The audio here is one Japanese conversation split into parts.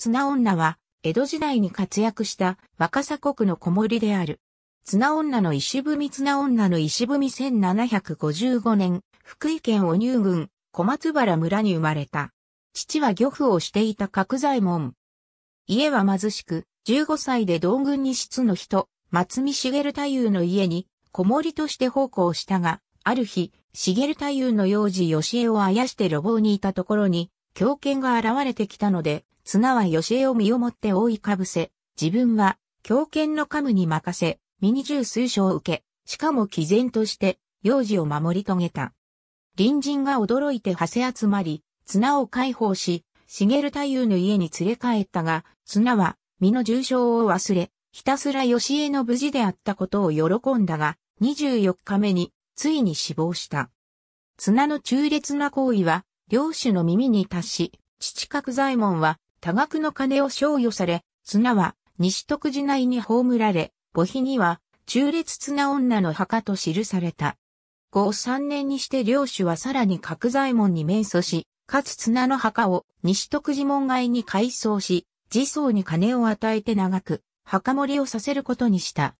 綱女は、江戸時代に活躍した若狭国の子守である。綱女の石踏綱女の石踏1755年、福井県お乳郡小松原村に生まれた。父は漁夫をしていた角材門。家は貧しく、15歳で同軍に室の人、松見茂太夫の家に、子守として奉公したが、ある日、茂太夫の幼児吉江をあやして路傍にいたところに、狂犬が現れてきたので、綱は吉江を身をもって覆いかぶせ、自分は、狂犬のカムに任せ、身に重数章を受け、しかも毅然として、幼児を守り遂げた。隣人が驚いて馳せ集まり、綱を解放し、茂太夫の家に連れ帰ったが、綱は、身の重傷を忘れ、ひたすら吉江の無事であったことを喜んだが、24日目に、ついに死亡した。綱の中烈な行為は、領主の耳に達し、父角左衛門は、多額の金を賞与され、綱は西徳寺内に葬られ、墓碑には中列綱女の墓と記された。後3年にして領主はさらに角左衛門に面祖し、かつ綱の墓を西徳寺門外に改装し、自僧に金を与えて長く、墓盛りをさせることにした。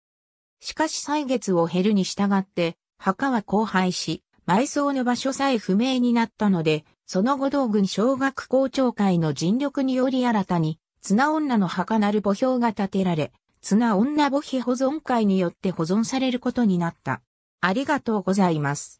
しかし歳月を減るに従って、墓は荒廃し、埋葬の場所さえ不明になったので、その後道軍小学校長会の尽力により新たに、綱女の墓なる墓標が建てられ、綱女墓碑保存会によって保存されることになった。ありがとうございます。